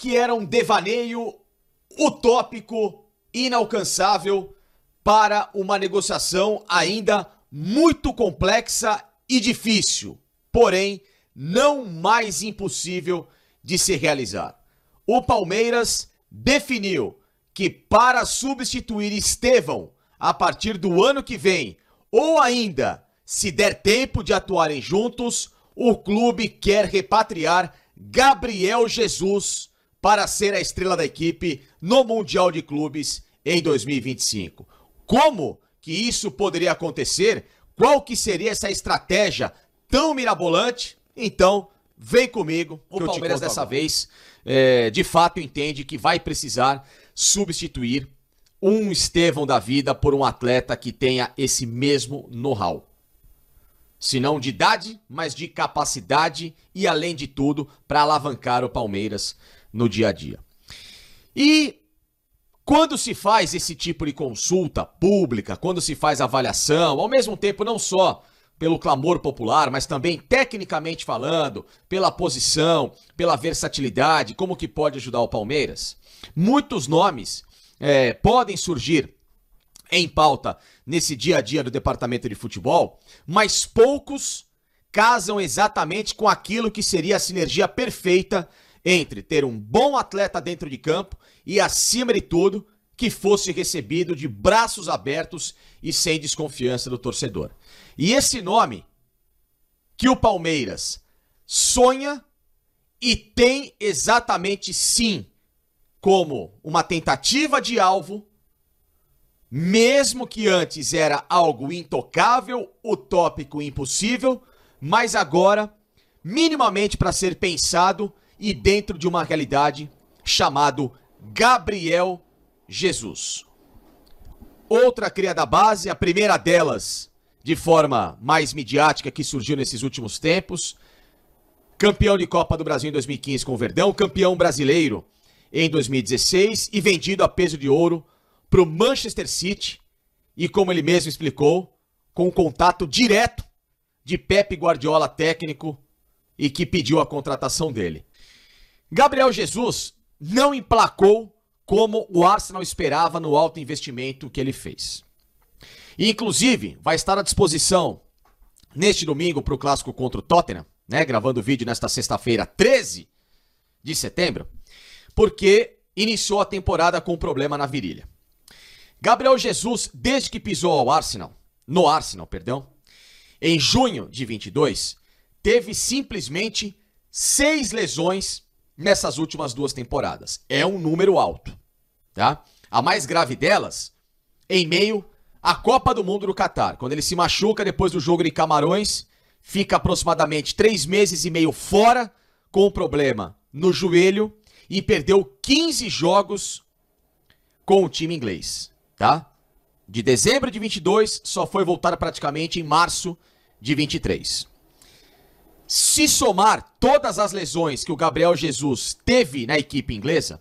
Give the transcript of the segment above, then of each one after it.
que era um devaneio utópico, inalcançável para uma negociação ainda muito complexa e difícil, porém não mais impossível de se realizar. O Palmeiras definiu que para substituir Estevão a partir do ano que vem, ou ainda se der tempo de atuarem juntos, o clube quer repatriar Gabriel Jesus para ser a estrela da equipe no Mundial de Clubes em 2025. Como que isso poderia acontecer? Qual que seria essa estratégia tão mirabolante? Então, vem comigo. O Palmeiras dessa agora. vez, é, de fato, entende que vai precisar substituir um Estevão da vida por um atleta que tenha esse mesmo know-how se não de idade, mas de capacidade e, além de tudo, para alavancar o Palmeiras no dia a dia. E quando se faz esse tipo de consulta pública, quando se faz avaliação, ao mesmo tempo não só pelo clamor popular, mas também tecnicamente falando, pela posição, pela versatilidade, como que pode ajudar o Palmeiras, muitos nomes é, podem surgir em pauta nesse dia a dia do departamento de futebol, mas poucos casam exatamente com aquilo que seria a sinergia perfeita entre ter um bom atleta dentro de campo e, acima de tudo, que fosse recebido de braços abertos e sem desconfiança do torcedor. E esse nome que o Palmeiras sonha e tem exatamente sim como uma tentativa de alvo mesmo que antes era algo intocável, utópico, impossível, mas agora minimamente para ser pensado e dentro de uma realidade chamado Gabriel Jesus. Outra cria da base, a primeira delas, de forma mais midiática que surgiu nesses últimos tempos, campeão de Copa do Brasil em 2015 com o Verdão, campeão brasileiro em 2016 e vendido a peso de ouro para o Manchester City e, como ele mesmo explicou, com o contato direto de Pepe Guardiola, técnico, e que pediu a contratação dele. Gabriel Jesus não emplacou como o Arsenal esperava no alto investimento que ele fez. E, inclusive, vai estar à disposição neste domingo para o clássico contra o Tottenham, né? Gravando o vídeo nesta sexta-feira, 13 de setembro, porque iniciou a temporada com um problema na virilha. Gabriel Jesus, desde que pisou ao Arsenal, no Arsenal, perdão, em junho de 22, teve simplesmente seis lesões nessas últimas duas temporadas. É um número alto, tá? A mais grave delas, em meio à Copa do Mundo do Catar, quando ele se machuca depois do jogo de Camarões, fica aproximadamente três meses e meio fora com o problema no joelho e perdeu 15 jogos com o time inglês tá? De dezembro de 22 só foi voltada praticamente em março de 23. Se somar todas as lesões que o Gabriel Jesus teve na equipe inglesa,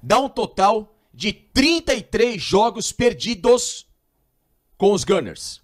dá um total de 33 jogos perdidos com os Gunners.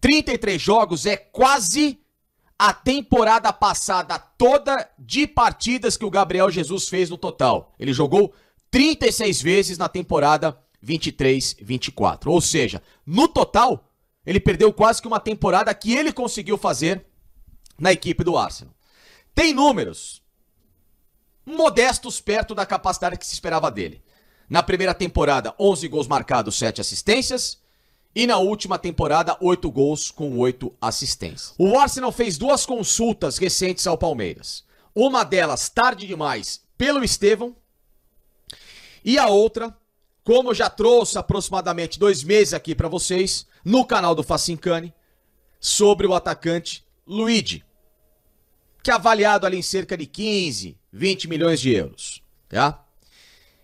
33 jogos é quase a temporada passada toda de partidas que o Gabriel Jesus fez no total. Ele jogou 36 vezes na temporada 23, 24. Ou seja, no total, ele perdeu quase que uma temporada que ele conseguiu fazer na equipe do Arsenal. Tem números modestos perto da capacidade que se esperava dele. Na primeira temporada, 11 gols marcados, 7 assistências. E na última temporada, 8 gols com 8 assistências. O Arsenal fez duas consultas recentes ao Palmeiras. Uma delas tarde demais pelo Estevão. E a outra como eu já trouxe aproximadamente dois meses aqui para vocês, no canal do Facincani, sobre o atacante Luigi, que é avaliado ali em cerca de 15, 20 milhões de euros, tá?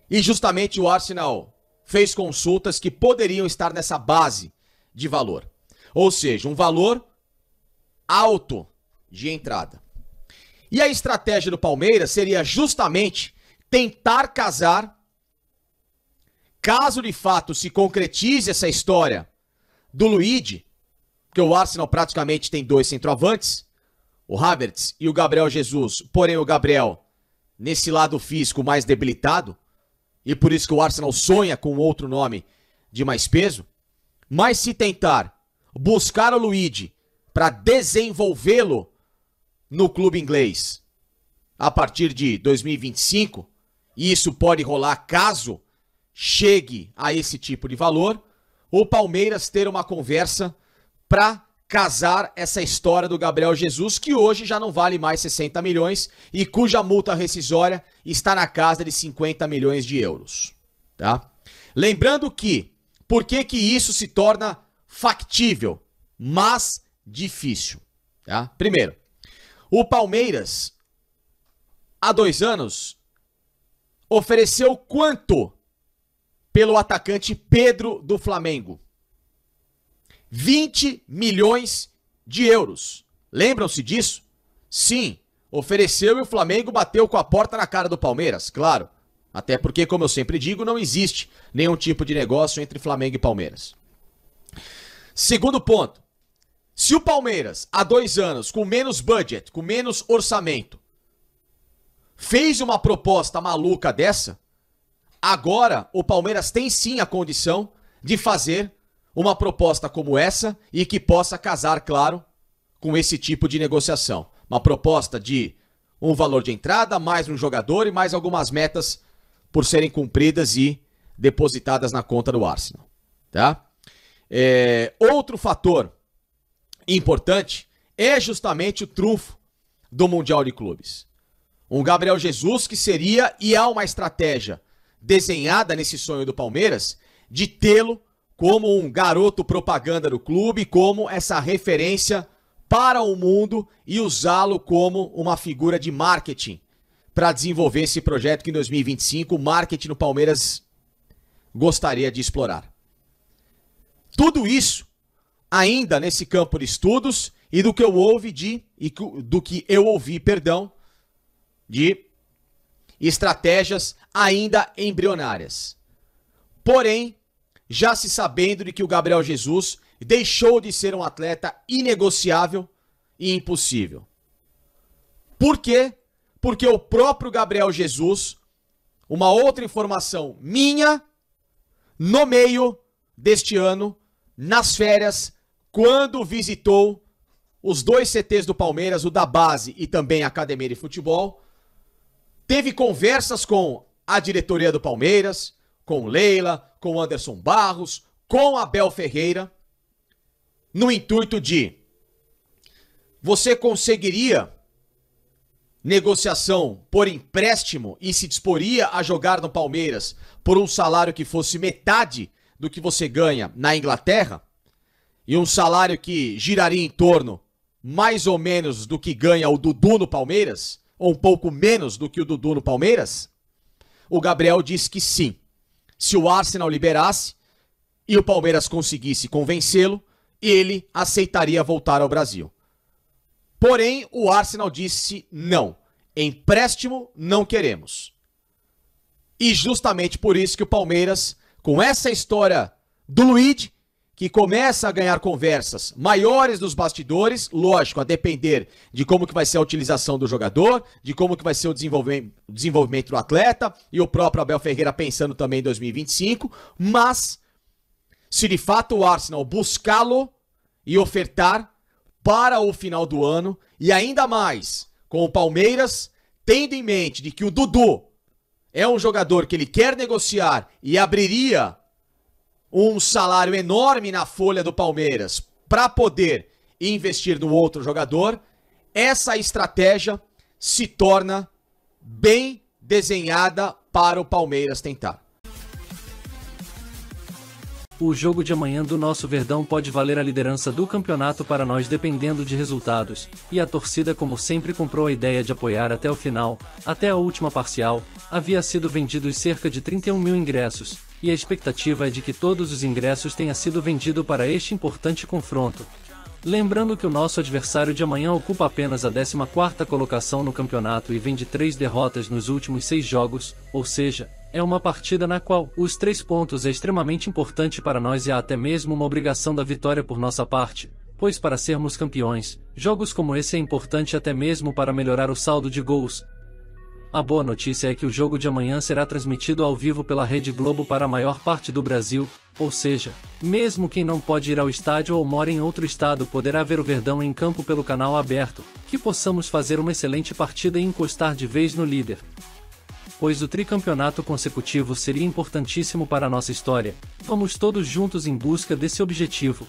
E justamente o Arsenal fez consultas que poderiam estar nessa base de valor. Ou seja, um valor alto de entrada. E a estratégia do Palmeiras seria justamente tentar casar caso de fato se concretize essa história do Luigi, que o Arsenal praticamente tem dois centroavantes, o Havertz e o Gabriel Jesus, porém o Gabriel nesse lado físico mais debilitado, e por isso que o Arsenal sonha com outro nome de mais peso, mas se tentar buscar o Luigi para desenvolvê-lo no clube inglês a partir de 2025, e isso pode rolar caso chegue a esse tipo de valor, o Palmeiras ter uma conversa para casar essa história do Gabriel Jesus, que hoje já não vale mais 60 milhões e cuja multa rescisória está na casa de 50 milhões de euros. Tá? Lembrando que, por que, que isso se torna factível, mas difícil? Tá? Primeiro, o Palmeiras, há dois anos, ofereceu quanto pelo atacante Pedro do Flamengo. 20 milhões de euros. Lembram-se disso? Sim, ofereceu e o Flamengo bateu com a porta na cara do Palmeiras, claro. Até porque, como eu sempre digo, não existe nenhum tipo de negócio entre Flamengo e Palmeiras. Segundo ponto: se o Palmeiras, há dois anos, com menos budget, com menos orçamento, fez uma proposta maluca dessa, Agora, o Palmeiras tem sim a condição de fazer uma proposta como essa e que possa casar, claro, com esse tipo de negociação. Uma proposta de um valor de entrada, mais um jogador e mais algumas metas por serem cumpridas e depositadas na conta do Arsenal. Tá? É, outro fator importante é justamente o trunfo do Mundial de Clubes. Um Gabriel Jesus que seria, e há uma estratégia desenhada nesse sonho do Palmeiras de tê-lo como um garoto propaganda do clube, como essa referência para o mundo e usá-lo como uma figura de marketing para desenvolver esse projeto que em 2025 o marketing no Palmeiras gostaria de explorar. Tudo isso ainda nesse campo de estudos e do que eu ouvi de e do que eu ouvi, perdão, de e estratégias ainda embrionárias. Porém, já se sabendo de que o Gabriel Jesus deixou de ser um atleta inegociável e impossível. Por quê? Porque o próprio Gabriel Jesus, uma outra informação minha, no meio deste ano, nas férias, quando visitou os dois CTs do Palmeiras, o da base e também a academia de futebol, teve conversas com a diretoria do Palmeiras, com Leila, com Anderson Barros, com Abel Ferreira, no intuito de você conseguiria negociação por empréstimo e se disporia a jogar no Palmeiras por um salário que fosse metade do que você ganha na Inglaterra e um salário que giraria em torno mais ou menos do que ganha o Dudu no Palmeiras, ou um pouco menos do que o Dudu no Palmeiras? O Gabriel disse que sim. Se o Arsenal liberasse e o Palmeiras conseguisse convencê-lo, ele aceitaria voltar ao Brasil. Porém, o Arsenal disse não. Empréstimo não queremos. E justamente por isso que o Palmeiras, com essa história do Luiz, que começa a ganhar conversas maiores nos bastidores, lógico, a depender de como que vai ser a utilização do jogador, de como que vai ser o desenvolvimento, desenvolvimento do atleta e o próprio Abel Ferreira pensando também em 2025, mas se de fato o Arsenal buscá-lo e ofertar para o final do ano e ainda mais com o Palmeiras tendo em mente de que o Dudu é um jogador que ele quer negociar e abriria um salário enorme na folha do Palmeiras para poder investir no outro jogador, essa estratégia se torna bem desenhada para o Palmeiras tentar. O jogo de amanhã do nosso Verdão pode valer a liderança do campeonato para nós dependendo de resultados, e a torcida como sempre comprou a ideia de apoiar até o final, até a última parcial, havia sido vendidos cerca de 31 mil ingressos, e a expectativa é de que todos os ingressos tenham sido vendidos para este importante confronto. Lembrando que o nosso adversário de amanhã ocupa apenas a 14 colocação no campeonato e vem de três derrotas nos últimos seis jogos, ou seja, é uma partida na qual os três pontos é extremamente importante para nós e há até mesmo uma obrigação da vitória por nossa parte, pois para sermos campeões, jogos como esse é importante até mesmo para melhorar o saldo de gols, a boa notícia é que o jogo de amanhã será transmitido ao vivo pela Rede Globo para a maior parte do Brasil, ou seja, mesmo quem não pode ir ao estádio ou mora em outro estado poderá ver o Verdão em campo pelo canal aberto, que possamos fazer uma excelente partida e encostar de vez no líder. Pois o tricampeonato consecutivo seria importantíssimo para a nossa história, vamos todos juntos em busca desse objetivo,